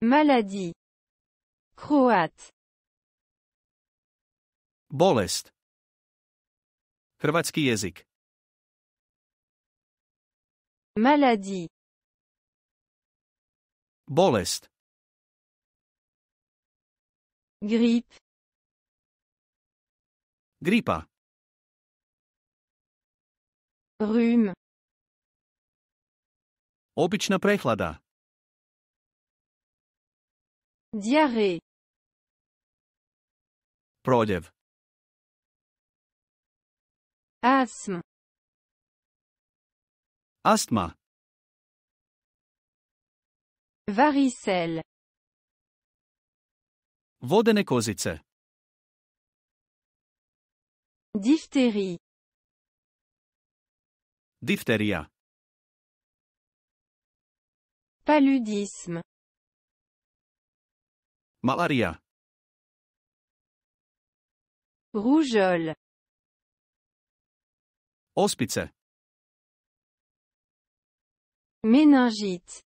Maladie. Croate. Bolest. Chorvátsky jazyk. Maladie. Bolest. Grip. Gripa. Rhume. Običná prechlada. Diarrhée. Prodev. Asthme. Asthma. Varicelle. Vodene kozice. Diphtérie. Paludisme. Malaria. Rúžol. Ospice. Meningit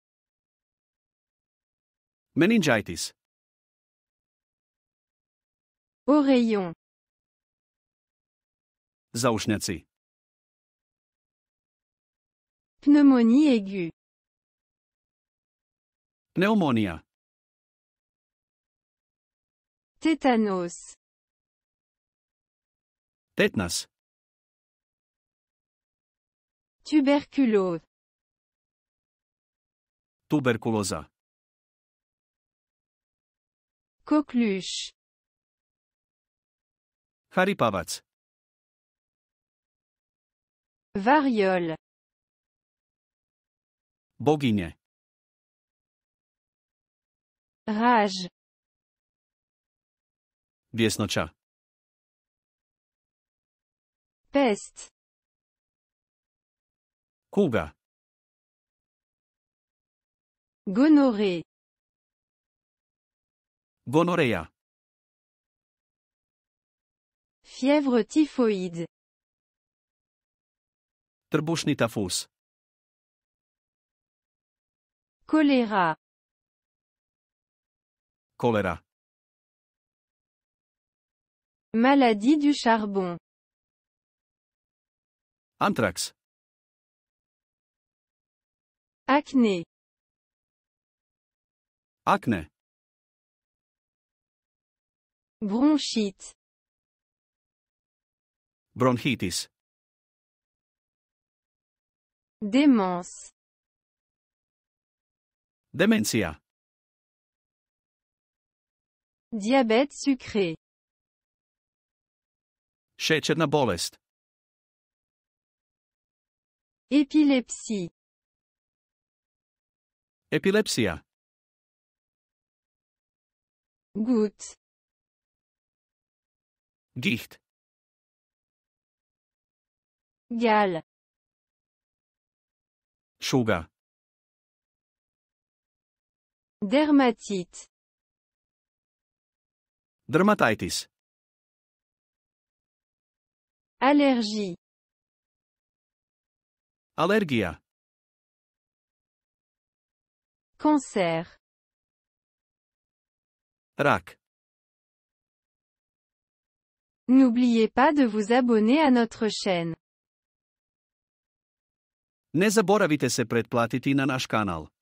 Meningitis. Oreillon. Zaušňaci. Pneumonie aiguë. Pneumonia. Tétanos. Tétanos. Tuberculose. Tuberculosa. Coqueluche. Haripavac. Variole. Boginie. Rage. Biesnoća. Pest. Kuga. gonore gonoreja Fièvre typhoïde. Trbušni tafus. Cholera. Maladie du charbon. Anthrax. Acné. Acné. Bronchite. Bronchitis. Démence. Dementia. Diabète sucré. Šećerna bolest. Epilepsie. Epilepsia. Gut. Dicht. Gal. Dermatit. Dermatite. Dermatitis. Allergie. Allergia. Cancer. Rac. N'oubliez pas de vous abonner à notre chaîne. Ne zaboravite se pretplatiti na naš kanal.